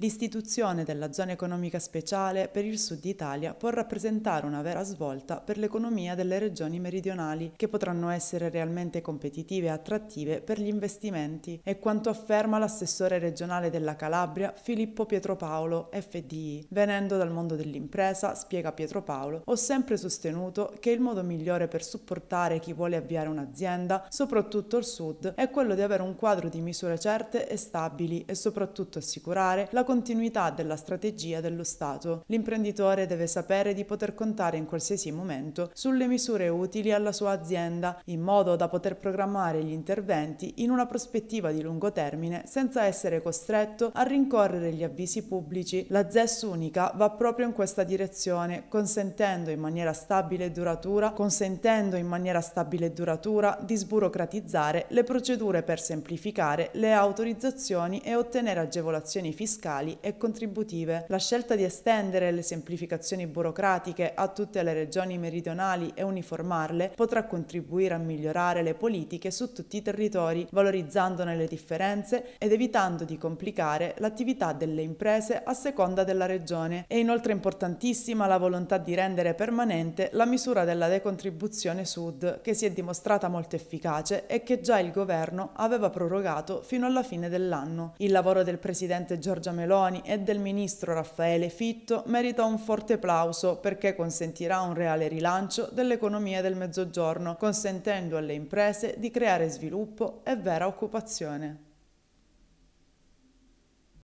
l'istituzione della zona economica speciale per il sud Italia può rappresentare una vera svolta per l'economia delle regioni meridionali, che potranno essere realmente competitive e attrattive per gli investimenti, è quanto afferma l'assessore regionale della Calabria Filippo Pietropaolo, FDI. Venendo dal mondo dell'impresa, spiega Pietropaolo, ho sempre sostenuto che il modo migliore per supportare chi vuole avviare un'azienda, soprattutto al sud, è quello di avere un quadro di misure certe e stabili e soprattutto assicurare la continuità della strategia dello Stato. L'imprenditore deve sapere di poter contare in qualsiasi momento sulle misure utili alla sua azienda, in modo da poter programmare gli interventi in una prospettiva di lungo termine senza essere costretto a rincorrere gli avvisi pubblici. La ZES unica va proprio in questa direzione, consentendo in maniera stabile e duratura, consentendo in maniera stabile e duratura di sburocratizzare le procedure per semplificare le autorizzazioni e ottenere agevolazioni fiscali fiscali e contributive. La scelta di estendere le semplificazioni burocratiche a tutte le regioni meridionali e uniformarle potrà contribuire a migliorare le politiche su tutti i territori, valorizzandone le differenze ed evitando di complicare l'attività delle imprese a seconda della regione. È inoltre importantissima la volontà di rendere permanente la misura della decontribuzione sud, che si è dimostrata molto efficace e che già il governo aveva prorogato fino alla fine dell'anno. Il lavoro del presidente Giorgia Meloni Meloni e del ministro Raffaele Fitto merita un forte applauso perché consentirà un reale rilancio dell'economia del Mezzogiorno, consentendo alle imprese di creare sviluppo e vera occupazione.